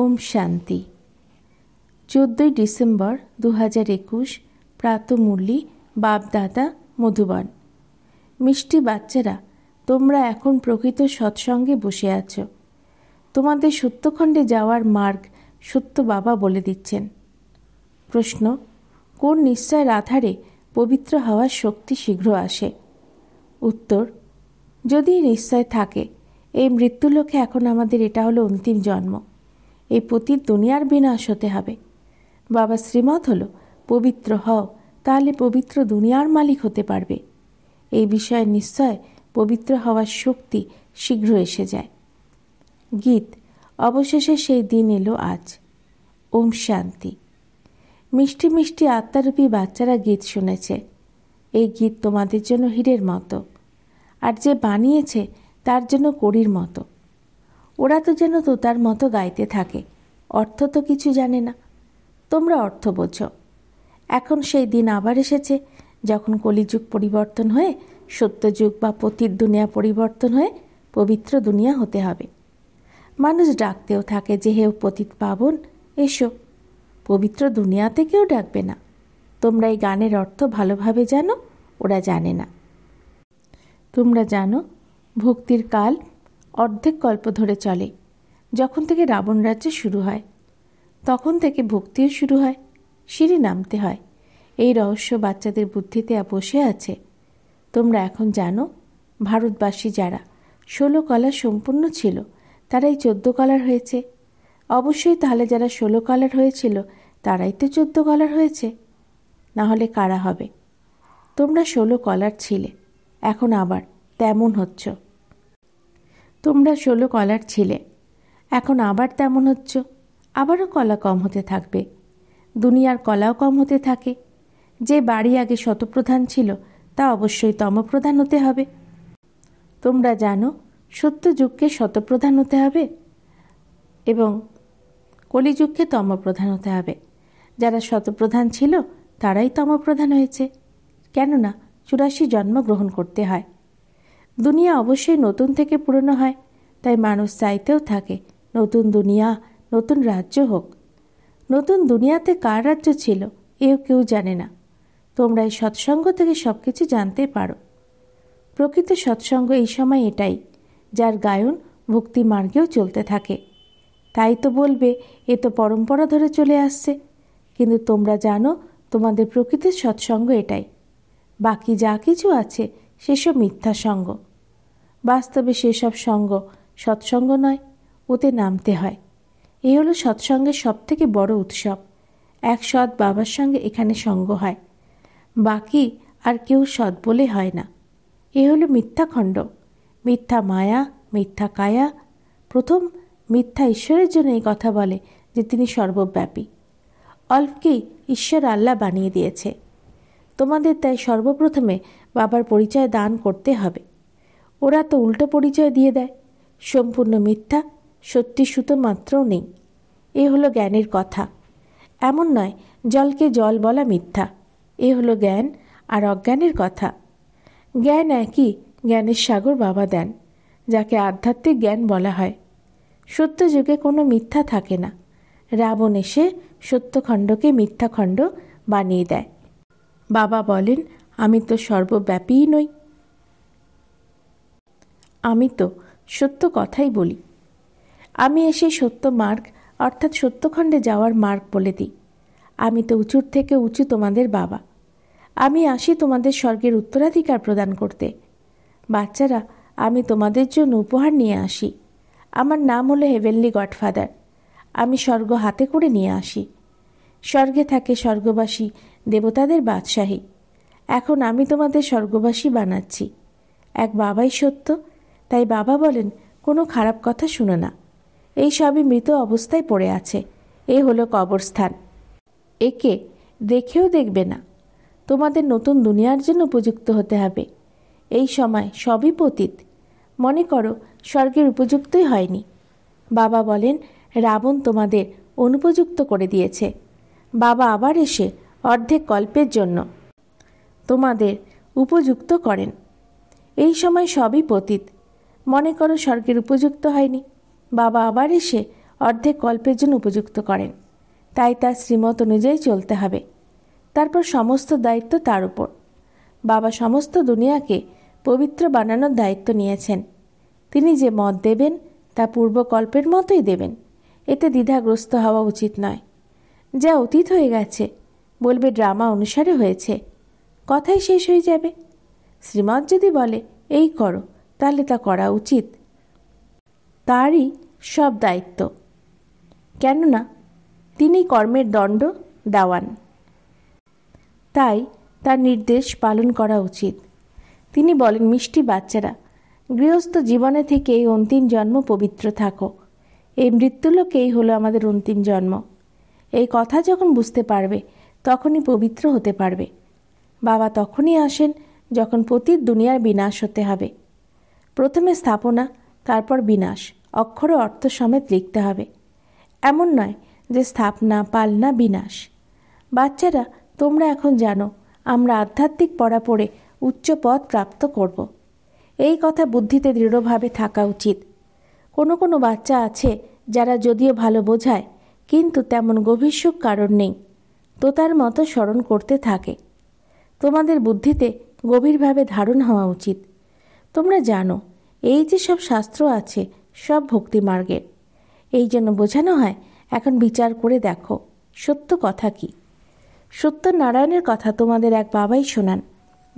ওম শান্তি চোদ্দোই ডিসেম্বর দু হাজার একুশ প্রাতমুরলি বাপদাদা মধুবন মিষ্টি বাচ্চারা তোমরা এখন প্রকৃত সৎসঙ্গে বসে আছো তোমাদের সত্যখণ্ডে যাওয়ার মার্গ সত্য বাবা বলে দিচ্ছেন প্রশ্ন কোন নিশ্চয়ের আধারে পবিত্র হওয়ার শক্তি শীঘ্র আসে উত্তর যদি নিশ্চয় থাকে এই মৃত্যুলোকে এখন আমাদের এটা হলো অন্তিম জন্ম এই পতির দুনিয়ার বিনাশ হতে হবে বাবা শ্রীমত হল পবিত্র হও তাহলে পবিত্র দুনিয়ার মালিক হতে পারবে এই বিষয়ে নিশ্চয় পবিত্র হওয়ার শক্তি শীঘ্র এসে যায় গীত অবশেষে সেই দিন এলো আজ ওম শান্তি মিষ্টি মিষ্টি আত্মারূপী বাচ্চারা গীত শুনেছে এই গীত তোমাদের জন্য হীরের মতো আর যে বানিয়েছে তার জন্য কড়ির মতো ওরা তো যেন তোতার মতো গাইতে থাকে অর্থ তো কিছু জানে না তোমরা অর্থ বোঝো এখন সেই দিন আবার এসেছে যখন কলিযুগ পরিবর্তন হয়ে সত্যযুগ বা পতির দুনিয়া পরিবর্তন হয়ে পবিত্র দুনিয়া হতে হবে মানুষ ডাকতেও থাকে যে হেউ পতিত পাবন এসো পবিত্র দুনিয়াতে কেউ ডাকবে না তোমরা এই গানের অর্থ ভালোভাবে জানো ওরা জানে না তোমরা জানো ভক্তির কাল অর্ধেক গল্প ধরে চলে যখন থেকে রাবণ রাজ্য শুরু হয় তখন থেকে ভক্তিও শুরু হয় সিঁড়ি নামতে হয় এই রহস্য বাচ্চাদের বুদ্ধিতে বসে আছে তোমরা এখন জানো ভারতবাসী যারা ষোলো কলার সম্পূর্ণ ছিল তারাই চোদ্দ কলার হয়েছে অবশ্যই তাহলে যারা ষোলো কলার হয়েছিল তারাই তো চোদ্দ কলার হয়েছে না হলে কারা হবে তোমরা ষোলো কলার ছিলে এখন আবার তেমন হচ্ছ তোমরা ষোলো কলার ছিলে এখন আবার তেমন হচ্ছ আবারও কলা কম হতে থাকবে দুনিয়ার কলাও কম হতে থাকে যে বাড়ি আগে শতপ্রধান ছিল তা অবশ্যই তমপ্রধান হতে হবে তোমরা জানো সত্য যুগকে শতপ্রধান হতে হবে এবং কলিযুগকে তমপ্রধান হতে হবে যারা শতপ্রধান ছিল তারাই তমপ্রধান হয়েছে কেননা চুরাশি জন্ম গ্রহণ করতে হয় দুনিয়া অবশ্যই নতুন থেকে পুরনো হয় তাই মানুষ চাইতেও থাকে নতুন দুনিয়া নতুন রাজ্য হোক নতুন দুনিয়াতে কার রাজ্য ছিল এও কেউ জানে না তোমরা এই সৎসঙ্গ থেকে সব কিছু জানতে পারো প্রকৃত সৎসঙ্গ এই সময় এটাই যার গায়ন ভক্তি মার্গেও চলতে থাকে তাই তো বলবে এ তো পরম্পরা ধরে চলে আসছে কিন্তু তোমরা জানো তোমাদের প্রকৃতির সৎসঙ্গ এটাই বাকি যা কিছু আছে সেসব মিথ্যা সঙ্গ বাস্তবে সেসব সঙ্গ সৎসঙ্গ নয় ওতে নামতে হয় এ হলো সৎসঙ্গের সব থেকে বড় উৎসব এক সৎ বাবার সঙ্গে এখানে সঙ্গ হয় বাকি আর কেউ সৎ বলে হয় না এ হলো মিথ্যাখণ্ড মিথ্যা মায়া মিথ্যা কায়া প্রথম মিথ্যা ঈশ্বরের জন্য এই কথা বলে যে তিনি সর্বব্যাপী অল্পকেই ঈশ্বর আল্লাহ বানিয়ে দিয়েছে তোমাদের তাই সর্বপ্রথমে বাবার পরিচয় দান করতে হবে ওরা তো উল্টো পরিচয় দিয়ে দেয় সম্পূর্ণ মিথ্যা সত্যি সুতো মাত্রও নেই এ হলো জ্ঞানের কথা এমন নয় জলকে জল বলা মিথ্যা এ হলো জ্ঞান আর অজ্ঞানের কথা জ্ঞান একই জ্ঞানের সাগর বাবা দেন যাকে আধ্যাত্মিক জ্ঞান বলা হয় সত্য যুগে কোনো মিথ্যা থাকে না রাবণ এসে সত্যখণ্ডকে মিথ্যাখণ্ড বানিয়ে দেয় বাবা বলেন আমি তো সর্বব্যাপীই নই আমি তো সত্য কথাই বলি আমি এসে সত্য মার্গ অর্থাৎ সত্যখণ্ডে যাওয়ার মার্গ বলে দিই আমি তো উঁচুর থেকে উঁচু তোমাদের বাবা আমি আসি তোমাদের স্বর্গের উত্তরাধিকার প্রদান করতে বাচ্চারা আমি তোমাদের জন্য উপহার নিয়ে আসি আমার নাম হলো হেভেনলি গডফাদার আমি স্বর্গ হাতে করে নিয়ে আসি স্বর্গে থাকে স্বর্গবাসী দেবতাদের বাদশাহী এখন আমি তোমাদের স্বর্গবাসী বানাচ্ছি এক বাবাই সত্য তাই বাবা বলেন কোনো খারাপ কথা শুনো না এই সবই মৃত অবস্থায় পড়ে আছে এ হলো কবরস্থান একে দেখেও দেখবে না তোমাদের নতুন দুনিয়ার জন্য উপযুক্ত হতে হবে এই সময় সবই পতীত মনে করো স্বর্গের উপযুক্তই হয়নি বাবা বলেন রাবণ তোমাদের অনুপযুক্ত করে দিয়েছে বাবা আবার এসে অর্ধেক কল্পের জন্য তোমাদের উপযুক্ত করেন এই সময় সবই পতীত মনে করো স্বর্গের উপযুক্ত হয়নি বাবা আবার এসে অর্ধেক কল্পের জন্য উপযুক্ত করেন তাই তার শ্রীমত অনুযায়ী চলতে হবে তারপর সমস্ত দায়িত্ব তার উপর বাবা সমস্ত দুনিয়াকে পবিত্র বানানোর দায়িত্ব নিয়েছেন তিনি যে মত দেবেন তা পূর্বকল্পের মতোই দেবেন এতে দ্বিধাগ্রস্ত হওয়া উচিত নয় যা অতীত হয়ে গেছে বলবে ড্রামা অনুসারে হয়েছে কথাই শেষ হয়ে যাবে শ্রীমৎ যদি বলে এই করো তাহলে তা করা উচিত তারই সব দায়িত্ব কেননা তিনি কর্মের দণ্ড দেওয়ান তাই তার নির্দেশ পালন করা উচিত তিনি বলেন মিষ্টি বাচ্চারা গৃহস্থ জীবনে থেকে এই অন্তিম জন্ম পবিত্র থাকো এই মৃত্যুলোকেই হলো আমাদের অন্তিম জন্ম এই কথা যখন বুঝতে পারবে তখনই পবিত্র হতে পারবে বাবা তখনই আসেন যখন পতির দুনিয়ার বিনাশ হতে হবে প্রথমে স্থাপনা তারপর বিনাশ অক্ষর অর্থ সমেত লিখতে হবে এমন নয় যে স্থাপনা পালনা বিনাশ বাচ্চারা তোমরা এখন জানো আমরা আধ্যাত্মিক পড়া পড়ে উচ্চ পদ প্রাপ্ত করব এই কথা বুদ্ধিতে দৃঢ়ভাবে থাকা উচিত কোনো কোনো বাচ্চা আছে যারা যদিও ভালো বোঝায় কিন্তু তেমন গভীর সুখ কারণ নেই তোতার মতো স্মরণ করতে থাকে তোমাদের বুদ্ধিতে গভীরভাবে ধারণ হওয়া উচিত তোমরা জানো এই যে সব শাস্ত্র আছে সব ভক্তি মার্গের এই জন্য বোঝানো হয় এখন বিচার করে দেখো সত্য কথা কি নারায়ণের কথা তোমাদের এক বাবাই শোনান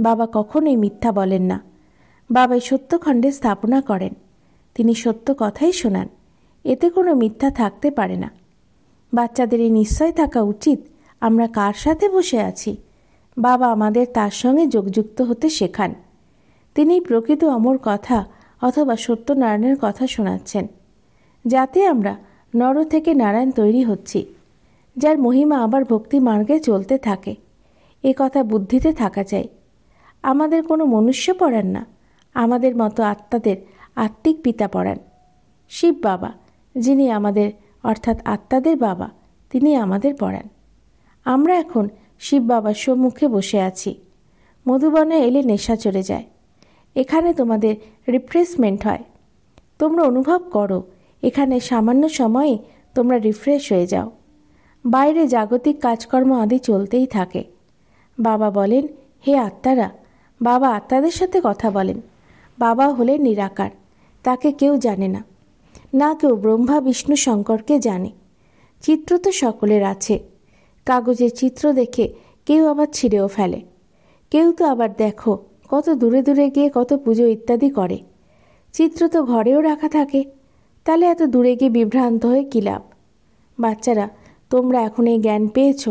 বাবা কখনোই মিথ্যা বলেন না বাবাই সত্যখণ্ডে স্থাপনা করেন তিনি সত্য কথাই শোনান এতে কোনো মিথ্যা থাকতে পারে না বাচ্চাদের এই নিশ্চয় থাকা উচিত আমরা কার সাথে বসে আছি বাবা আমাদের তার সঙ্গে যোগযুক্ত হতে শেখান তিনি প্রকৃত অমর কথা অথবা সত্যনারায়ণের কথা শোনাচ্ছেন যাতে আমরা নর থেকে নারায়ণ তৈরি হচ্ছি যার মহিমা আবার ভক্তি মার্গে চলতে থাকে এ কথা বুদ্ধিতে থাকা চাই আমাদের কোনো মনুষ্য পড়ান না আমাদের মতো আত্মাদের আত্মিক পিতা পড়ান শিব বাবা যিনি আমাদের অর্থাৎ আত্মাদের বাবা তিনি আমাদের পড়ান আমরা এখন শিব বাবার সম্মুখে বসে আছি মধুবনে এলে নেশা চলে যায় এখানে তোমাদের রিফ্রেশমেন্ট হয় তোমরা অনুভব করো এখানে সামান্য সময়ে তোমরা রিফ্রেশ হয়ে যাও বাইরে জাগতিক কাজকর্ম আদি চলতেই থাকে বাবা বলেন হে আত্মারা বাবা আত্মাদের সাথে কথা বলেন বাবা হলেন নিরাকার তাকে কেউ জানে না না কেউ ব্রহ্মা বিষ্ণু শঙ্করকে জানে চিত্র তো সকলের আছে কাগজের চিত্র দেখে কেউ আবার ছিঁড়েও ফেলে কেউ তো আবার দেখো কত দূরে দূরে গিয়ে কত পুজো ইত্যাদি করে চিত্র তো ঘরেও রাখা থাকে তাহলে এত দূরে গিয়ে বিভ্রান্ত হয়ে কী লাভ বাচ্চারা তোমরা এখন এই জ্ঞান পেয়েছ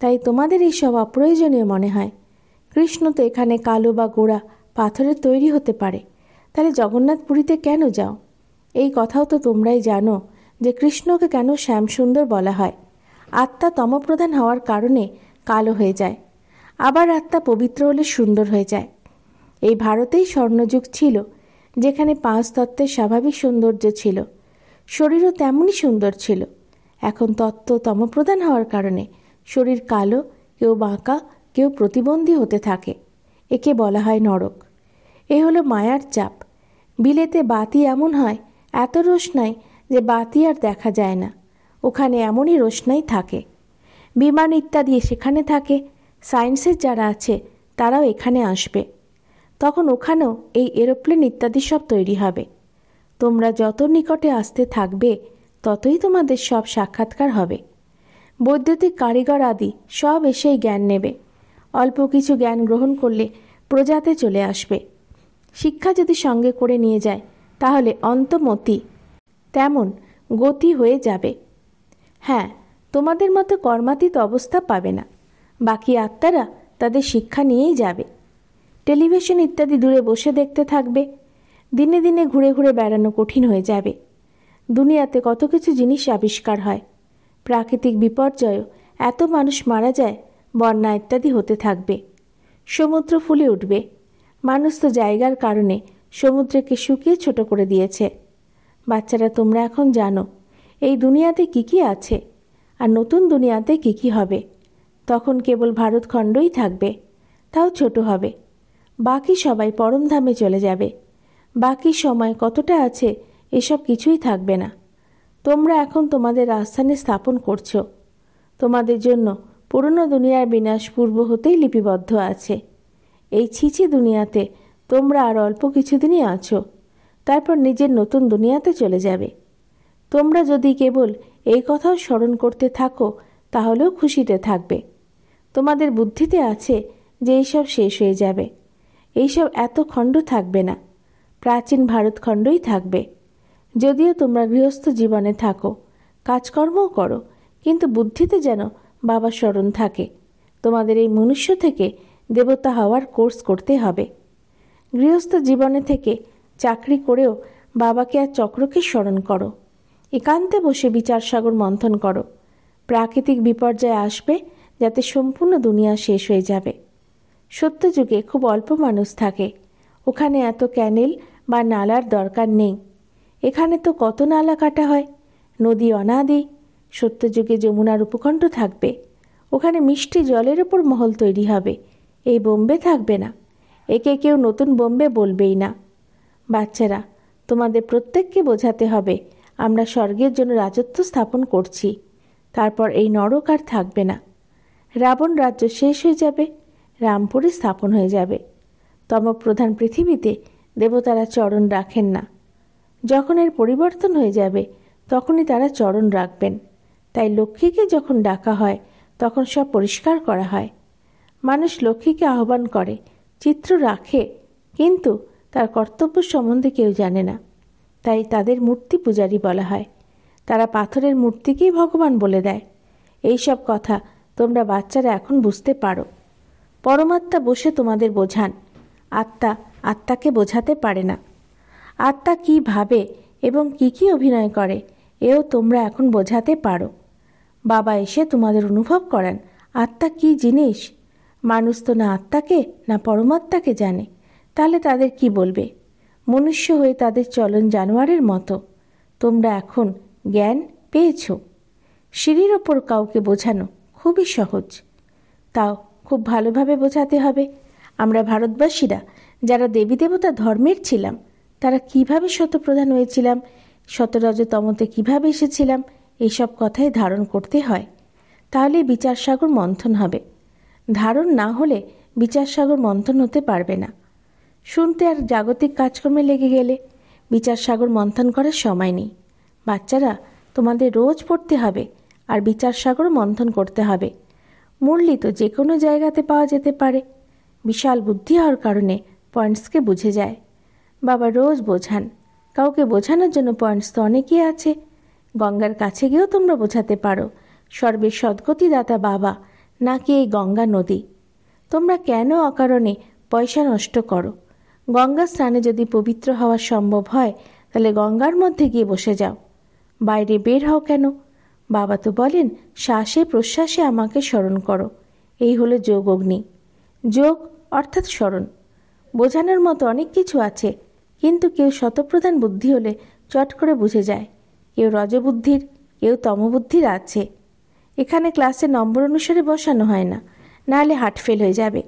তাই তোমাদের এই সব অপ্রয়োজনীয় মনে হয় কৃষ্ণ তো এখানে কালো বা গোড়া পাথরের তৈরি হতে পারে তাহলে জগন্নাথ পুরীতে কেন যাও এই কথাও তো তোমরাই জানো যে কৃষ্ণকে কেন শ্যামসুন্দর বলা হয় আত্মা তমপ্রধান হওয়ার কারণে কালো হয়ে যায় আবার আত্মা পবিত্র হলে সুন্দর হয়ে যায় এই ভারতেই স্বর্ণযুগ ছিল যেখানে পাঁচ তত্ত্বের স্বাভাবিক সৌন্দর্য ছিল শরীরও তেমনই সুন্দর ছিল এখন তত্ত্ব তমপ্রধান হওয়ার কারণে শরীর কালো কেউ বাঁকা কেউ প্রতিবন্ধী হতে থাকে একে বলা হয় নরক এ হলো মায়ার চাপ বিলেতে বাতি এমন হয় এত রোশনাই যে বাতি আর দেখা যায় না ওখানে এমনই রোশনাই থাকে বিমান ইত্যাদি সেখানে থাকে সায়েন্সের যারা আছে তারাও এখানে আসবে তখন ওখানেও এই এরোপ্লেন ইত্যাদি সব তৈরি হবে তোমরা যত নিকটে আসতে থাকবে ততই তোমাদের সব সাক্ষাৎকার হবে বৈদ্যুতিক কারিগর আদি সব এসেই জ্ঞান নেবে অল্প কিছু জ্ঞান গ্রহণ করলে প্রজাতে চলে আসবে শিক্ষা যদি সঙ্গে করে নিয়ে যায় তাহলে অন্তমতি তেমন গতি হয়ে যাবে হ্যাঁ তোমাদের মতো কর্মাতীত অবস্থা পাবে না বাকি আত্মারা তাদের শিক্ষা নিয়েই যাবে টেলিভিশন ইত্যাদি দূরে বসে দেখতে থাকবে দিনে দিনে ঘুরে ঘুরে বেড়ানো কঠিন হয়ে যাবে দুনিয়াতে কত কিছু জিনিস আবিষ্কার হয় প্রাকৃতিক বিপর্যয়ও এত মানুষ মারা যায় বন্যা ইত্যাদি হতে থাকবে সমুদ্র ফুলে উঠবে মানুষ তো জায়গার কারণে সমুদ্রকে শুকিয়ে ছোট করে দিয়েছে বাচ্চারা তোমরা এখন জানো এই দুনিয়াতে কি কি আছে আর নতুন দুনিয়াতে কি কি হবে তখন কেবল ভারতখণ্ডই থাকবে তাও ছোট হবে বাকি সবাই পরমধামে চলে যাবে বাকি সময় কতটা আছে এসব কিছুই থাকবে না তোমরা এখন তোমাদের আস্থানে স্থাপন করছো তোমাদের জন্য পুরনো দুনিয়ার বিনাশ পূর্ব হতেই লিপিবদ্ধ আছে এই ছিছি দুনিয়াতে তোমরা আর অল্প কিছুদিনই আছো তারপর নিজের নতুন দুনিয়াতে চলে যাবে তোমরা যদি কেবল এই কথাও স্মরণ করতে থাকো তাহলেও খুশিতে থাকবে তোমাদের বুদ্ধিতে আছে যে এইসব শেষ হয়ে যাবে এইসব এত খণ্ড থাকবে না প্রাচীন ভারত খণ্ডই থাকবে যদিও তোমরা গৃহস্থ জীবনে থাকো কাজকর্মও করো কিন্তু বুদ্ধিতে যেন বাবা স্মরণ থাকে তোমাদের এই মনুষ্য থেকে দেবতা হওয়ার কোর্স করতে হবে গৃহস্থ জীবনে থেকে চাকরি করেও বাবাকে আর চক্রকে স্মরণ করো একান্তে বসে বিচার সাগর মন্থন করো প্রাকৃতিক বিপর্যয় আসবে যাতে সম্পূর্ণ দুনিয়া শেষ হয়ে যাবে সত্যযুগে খুব অল্প মানুষ থাকে ওখানে এত ক্যানেল বা নালার দরকার নেই এখানে তো কত নালা কাটা হয় নদী অনাদি সত্যযুগে যমুনার উপকণ্ঠ থাকবে ওখানে মিষ্টি জলের ওপর মহল তৈরি হবে এই বোম্বে থাকবে না একে কেউ নতুন বোম্বে বলবেই না বাচ্চারা তোমাদের প্রত্যেককে বোঝাতে হবে আমরা স্বর্গের জন্য রাজত্ব স্থাপন করছি তারপর এই নরক আর থাকবে না রাবণ রাজ্য শেষ হয়ে যাবে রামপুরে স্থাপন হয়ে যাবে তমপ্রধান পৃথিবীতে দেবতারা চরণ রাখেন না যখন এর পরিবর্তন হয়ে যাবে তখনই তারা চরণ রাখবেন তাই লক্ষ্মীকে যখন ডাকা হয় তখন সব পরিষ্কার করা হয় মানুষ লক্ষ্মীকে আহ্বান করে চিত্র রাখে কিন্তু তার কর্তব্য সম্বন্ধে কেউ জানে না তাই তাদের মূর্তি পূজারী বলা হয় তারা পাথরের মূর্তিকেই ভগবান বলে দেয় এই সব কথা তোমরা বাচ্চারা এখন বুঝতে পারো পরমাত্মা বসে তোমাদের বোঝান আত্মা আত্মাকে বোঝাতে পারে না আত্মা কি ভাবে এবং কি কি অভিনয় করে এও তোমরা এখন বোঝাতে পারো বাবা এসে তোমাদের অনুভব করান আত্মা কি জিনিস মানুষ তো না আত্মাকে না পরমাত্মাকে জানে তাহলে তাদের কি বলবে মনুষ্য হয়ে তাদের চলন জানোয়ারের মতো তোমরা এখন জ্ঞান পেয়েছ সিঁড়ির ওপর কাউকে বোঝানো খুবই সহজ তাও খুব ভালোভাবে বোঝাতে হবে আমরা ভারতবাসীরা যারা দেবী দেবতা ধর্মের ছিলাম তারা কিভাবে শতপ্রধান হয়েছিলাম শতরজতমতে কিভাবে এসেছিলাম এইসব কথাই ধারণ করতে হয় তাহলে বিচার সাগর মন্থন হবে ধারণ না হলে বিচার সাগর মন্থন হতে পারবে না শুনতে আর জাগতিক কাজকর্মে লেগে গেলে বিচার সাগর মন্থন করার সময় নেই বাচ্চারা তোমাদের রোজ পড়তে হবে আর বিচার সাগর মন্থন করতে হবে মুরলি তো যে কোনো জায়গাতে পাওয়া যেতে পারে বিশাল বুদ্ধি হওয়ার কারণে পয়েন্টসকে বুঝে যায় বাবা রোজ বোঝান কাউকে বোঝানোর জন্য পয়েন্টস তো অনেকেই আছে গঙ্গার কাছে গিয়েও তোমরা বোঝাতে পারো সর্বের সদ্গতিদাতা বাবা নাকি এই গঙ্গা নদী তোমরা কেন অকারণে পয়সা নষ্ট করো গঙ্গা স্নানে যদি পবিত্র হওয়া সম্ভব হয় তাহলে গঙ্গার মধ্যে গিয়ে বসে যাও বাইরে বের হও কেন বাবা তো বলেন শ্বাসে প্রশ্বাসে আমাকে স্মরণ করো এই হলো যোগ অগ্নি যোগ অর্থাৎ স্মরণ বোঝানোর মতো অনেক কিছু আছে কিন্তু কেউ শতপ্রধান বুদ্ধি হলে চট করে বুঝে যায় কেউ রজবুদ্ধির কেউ তমবুদ্ধির আছে এখানে ক্লাসে নম্বর অনুসারে বসানো হয় না নাহলে হার্ট ফেল হয়ে যাবে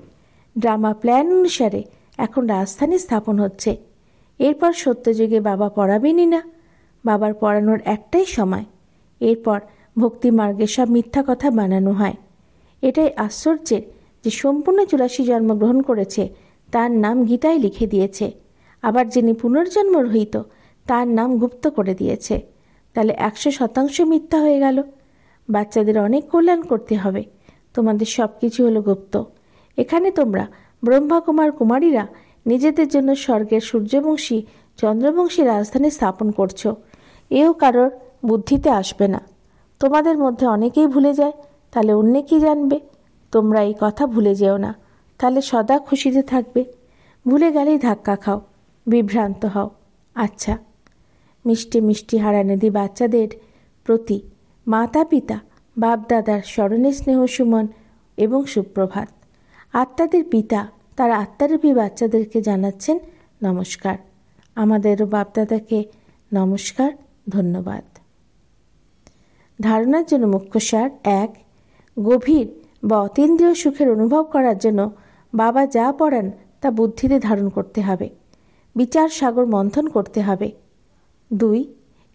ড্রামা প্ল্যান অনুসারে এখন রাজধানী স্থাপন হচ্ছে এরপর সত্যযুগে বাবা পড়াবেনই না বাবার পড়ানোর একটাই সময় এরপর ভক্তি মার্গে সব মিথ্যা কথা বানানো হয় এটাই আশ্চর্যের যে সম্পূর্ণ চুরাশি জন্মগ্রহণ করেছে তার নাম গীতায় লিখে দিয়েছে আবার যিনি পুনর্জন্ম রহিত তার নাম গুপ্ত করে দিয়েছে তাহলে একশো শতাংশ মিথ্যা হয়ে গেল বাচ্চাদের অনেক কল্যাণ করতে হবে তোমাদের সব কিছু হলো গুপ্ত এখানে তোমরা ব্রহ্মাকুমার কুমারীরা নিজেদের জন্য স্বর্গের সূর্যবংশী চন্দ্রবংশী রাজধানী স্থাপন করছো এও কারোর বুদ্ধিতে আসবে না তোমাদের মধ্যে অনেকেই ভুলে যায় তাহলে অন্যে কি জানবে তোমরা এই কথা ভুলে যেও না তাহলে সদা খুশিতে থাকবে ভুলে গেলেই ধাক্কা খাও বিভ্রান্ত হও আচ্ছা মিষ্টি মিষ্টি হারানেদি বাচ্চাদের প্রতি মাতা পিতা বাপদাদার স্মরণে স্নেহ সুমন এবং সুপ্রভাত আত্মাদের পিতা তার আত্মারূপী বাচ্চাদেরকে জানাচ্ছেন নমস্কার আমাদেরও বাপদাদাকে নমস্কার ধন্যবাদ ধারণার জন্য মুখ্যসার এক গভীর বা অতীন্দ্রিয় সুখের অনুভব করার জন্য বাবা যা পড়েন তা বুদ্ধিতে ধারণ করতে হবে বিচার সাগর মন্থন করতে হবে দুই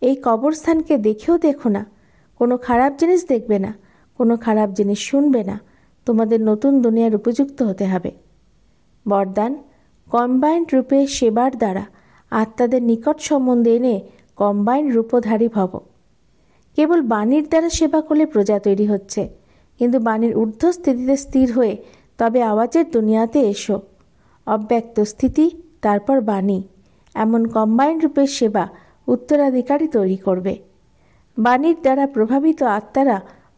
এই কবরস্থানকে দেখেও দেখো না কোনো খারাপ জিনিস দেখবে না কোনো খারাপ জিনিস শুনবে না তোমাদের নতুন দুনিয়ার উপযুক্ত হতে হবে বরদান কম্বাইন্ড রূপে সেবার দ্বারা আত্মাদের নিকট সম্বন্ধে এনে কম্বাইন্ড রূপধারী ভব কেবল বাণীর দ্বারা সেবা করলে প্রজা তৈরি হচ্ছে কিন্তু বাণীর ঊর্ধ্ব স্থিতিতে স্থির হয়ে তবে আওয়াজের দুনিয়াতে এসো অব্যক্ত স্থিতি তারপর বাণী এমন কম্বাইন রূপের সেবা উত্তরাধিকারী তৈরি করবে বাণীর দ্বারা প্রভাবিত আত্মারা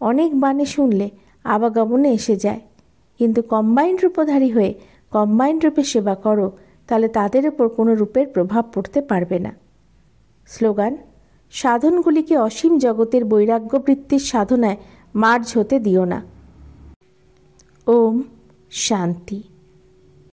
অনেক বাণী শুনলে আবাগমনে এসে যায় কিন্তু কম্বাইন রূপধারী হয়ে কম্বাইন রূপে সেবা করো তাহলে তাদের উপর কোনো রূপের প্রভাব পড়তে পারবে না স্লোগান সাধনগুলিকে অসীম জগতের বৈরাগ্যবৃত্তির সাধনায় মার্জ হতে দিও না ওম শান্তি